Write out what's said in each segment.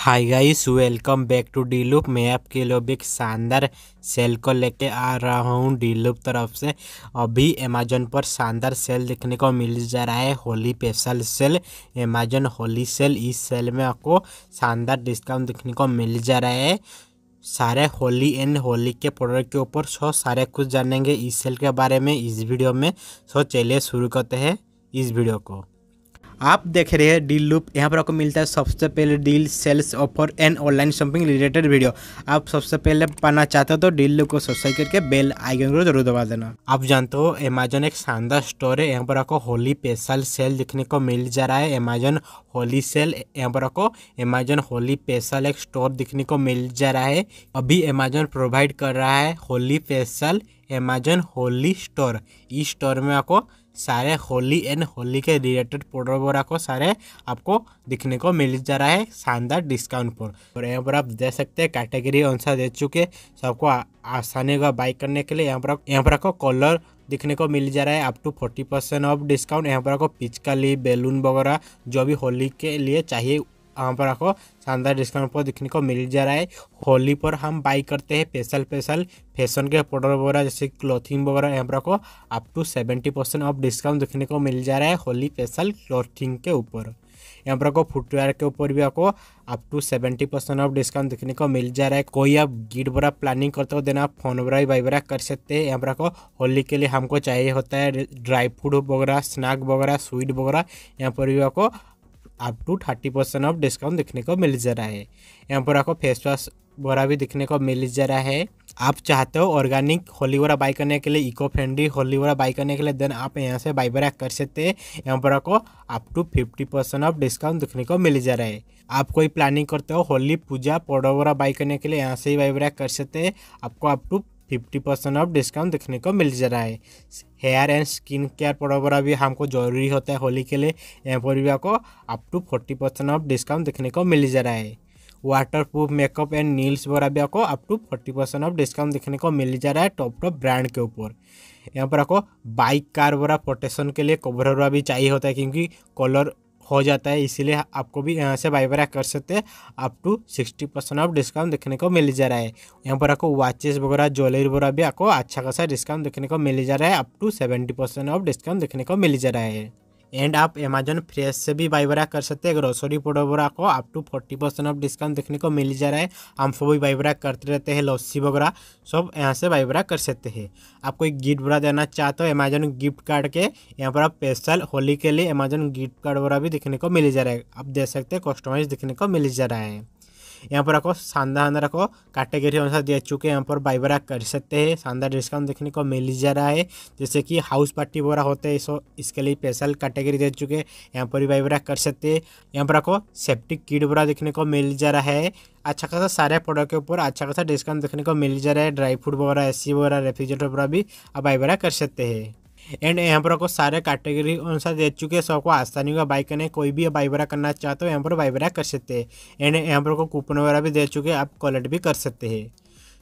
hi guys welcome back to the loop मैं आपके लोग एक शानदार सेल को लेके आ रहा हूँ डी लुप तरफ से अभी अमेजोन पर शानदार सेल देखने को मिल जा रहा है Holi special sale Amazon Holi sale इस सेल में आपको शानदार डिस्काउंट देखने को मिल जा रहा है सारे होली एंड होली के प्रोडक्ट के ऊपर सो सारे कुछ जानेंगे इस सेल के बारे में इस वीडियो में सो चलिए शुरू करते हैं इस वीडियो को आप देख रहे हैं डील लूप यहाँ पर आपको मिलता है सबसे पहले deal sales offer and online shopping related video आप सबसे पहले पाना चाहते हो तो डील लूप को सब्सक्राइब करके बेल आइकन को जरूर दबा देना आप जानते हो अमेजोन एक शानदार स्टोर है यहाँ पर आपको होली स्पेशल सेल देखने को मिल जा रहा है अमेजोन होली सेल यहाँ पर आपको अमेजोन होली स्पेशल एक स्टोर देखने को मिल जा रहा है अभी अमेजोन प्रोवाइड कर रहा है Holi special Amazon Holi store इस स्टोर में आपको सारे होली एंड होली के रिलेटेड प्रोडक्ट वगैरह को सारे आपको दिखने को मिल जा रहा है शानदार डिस्काउंट पर और यहाँ पर आप देख सकते हैं कैटेगरी अनुसार दे चुके सबको आसानी होगा बाई करने के लिए यहाँ पर यहाँ पर आपको कलर दिखने को मिल जा रहा है up to forty percent off discount यहाँ पर आपको पिचकारी बेलून वगैरह जो भी होली के लिए चाहिए यहाँ पर आपको शानदार डिस्काउंट पर देखने को मिल जा रहा है होली पर हम बाई करते हैं स्पेशल स्पेशल फैशन के प्रोडक्ट वगैरह जैसे क्लॉथिंग वगैरह यहाँ पर आपको up to seventy percent off discount देखने को मिल जा रहा है होली स्पेशल क्लॉथिंग के ऊपर यहाँ पर आपको फुटवेयर के ऊपर भी आपको up to seventy percent off discount देखने को मिल जा रहा है कोई आप गिट वगैरह प्लानिंग करते हो देना आप फोन वगैरह बाई वगैरह कर सकते हैं यहाँ पर आपको होली के लिए हमको चाहिए होता है ड्राई फ्रूट वगैरह स्नैक वगैरह स्वीट वगैरह यहाँ पर भी आपको up to thirty percent off discount दिखने को मिल जा रहा है यहाँ पर आपको फेस वॉश बोरा भी दिखने को मिल जा रहा है आप चाहते हो ऑर्गेनिक होली बोरा बाई करने के लिए इको फ्रेंडली होली बोरा बाई करने के लिए देन आप यहाँ से बाई बोरा कर सकते हैं यहाँ पर आपको up to fifty percent off discount दिखने को मिल जा रहा है आप कोई प्लानिंग करते हो होली पूजा पोड़ा बोरा बाई करने के लिए यहाँ से ही बाई बोरा कर सकते हैं आपको up to fifty percent off discount देखने को मिल जा रहा है hair and skin care product भी हमको जरूरी होता है होली के लिए यहाँ पर भी आपको up to forty percent off discount देखने को मिल जा रहा है waterproof makeup and nails वगैरह भी आपको up to forty percent off discount देखने को मिल जा रहा है टॉप टॉप ब्रांड के ऊपर यहाँ पर आपको बाइक कार वगैरह प्रोटेक्शन के लिए कवर वगैरह भी चाहिए होता है क्योंकि कलर हो जाता है इसीलिए आपको भी यहाँ से बाई बाय कर सकते हैं up to sixty percent off discount देखने को मिल जा रहा है यहाँ पर आपको वॉचेस वगैरह ज्वेलरी वगैरह भी आपको अच्छा खासा डिस्काउंट देखने को मिल जा रहा है up to seventy percent off discount देखने को मिल जा रहा है एंड आप अमेजोन फ्रेश से भी बाई बरा कर सकते हैं ग्रोसरी वगैरह को up to forty percent off discount देखने को मिल जा रहा है हम सब भी बाई बरा करते रहते हैं लस्सी वगैरह सब यहाँ से बाई बरा कर सकते हैं आप कोई गिफ्ट वगैरह देना चाहते हो अमेजोन गिफ्ट कार्ड के यहाँ पर आप स्पेशल होली के लिए अमेजोन गिफ्ट कार्ड वगैरह भी देखने को मिल जा रहा है आप दे सकते हैं कस्टमाइज देखने को मिल जा रहा है यहाँ पर आपको शानदार आपको कैटेगरी अनुसार दे चुके हैं यहाँ पर बाई बरा कर सकते हैं शानदार डिस्काउंट देखने को मिल जा रहा है जैसे कि हाउस पार्टी वगैरह होते हैं सो इसके लिए स्पेशल कैटेगरी दे चुके हैं यहाँ पर भी बाई बरा कर सकते हैं यहाँ पर आपको सेफ्टी किट वगैरह देखने को मिल जा रहा है अच्छा खासा सारे प्रोडक्ट के ऊपर अच्छा खासा डिस्काउंट देखने को मिल जा रहा है ड्राई फ्रूट वगैरह ए वगैरह रेफ्रिजरेटर वगैरह भी आप बाई बरा कर सकते हैं एंड यहाँ पर आपको सारे कैटेगरी अनुसार दे चुके हैं सबको आसानी का बाई करने कोई भी बाई करना चाहते हो यहाँ पर बाई कर सकते हैं एंड यहाँ पर आपको कूपन वगैरह भी दे चुके हैं आप कलेक्ट भी कर सकते हैं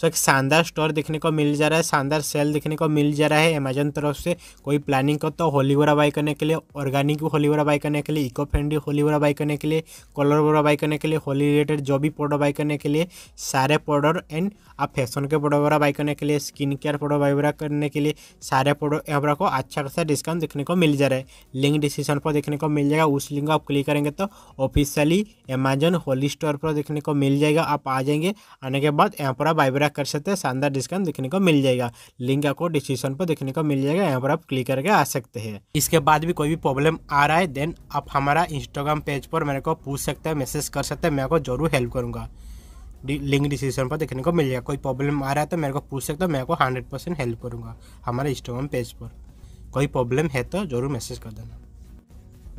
सो एक शानदार स्टोर देखने को मिल जा रहा है शानदार सेल देखने को मिल जा रहा है अमेजन तरफ से कोई प्लानिंग कर तो होली बोरा बाई करने के लिए ऑर्गेनिक होली बोरा बाई करने के लिए इको फ्रेंडली होली बोरा बाई करने के लिए कलर वोरा बाई करने के लिए होली रिलेटेड जो भी प्रोडक्ट बाई करने के लिए सारे प्रोडक्ट एंड आप फैशन के प्रोडक्ट वगैरह बाई करने के लिए स्किन केयर प्रोडक्ट वगैरह करने के लिए सारे प्रोडक्ट पर आपको अच्छा खासा डिस्काउंट देखने को मिल जा रहा है लिंक डिस्क्रिप्शन पर देखने को मिल जाएगा उस लिंक को आप क्लिक करेंगे तो ऑफिशियली अमेजन होली स्टोर पर देखने को मिल जाएगा आप आ जाएंगे आने के बाद यहाँ पर आप बाइबरा कर सकते हैं शानदार डिस्काउंट देखने को मिल जाएगा लिंक आपको डिस्क्रिप्शन पर देखने को मिल जाएगा यहाँ पर आप क्लिक करके आ सकते हैं इसके बाद भी कोई भी प्रॉब्लम आ रहा है देन आप हमारा इंस्टाग्राम पेज पर मेरे को पूछ सकते हैं मैसेज कर सकते हैं मैं आपको जरूर हेल्प करूँगा लिंक डिस्क्रिप्शन पर देखने को मिल जाएगा कोई प्रॉब्लम आ रहा है तो मेरे को पूछ सकते हो मैं आपको हंड्रेड परसेंट हेल्प करूँगा हमारे इंस्टाग्राम पेज पर कोई प्रॉब्लम है तो जरूर मैसेज कर देना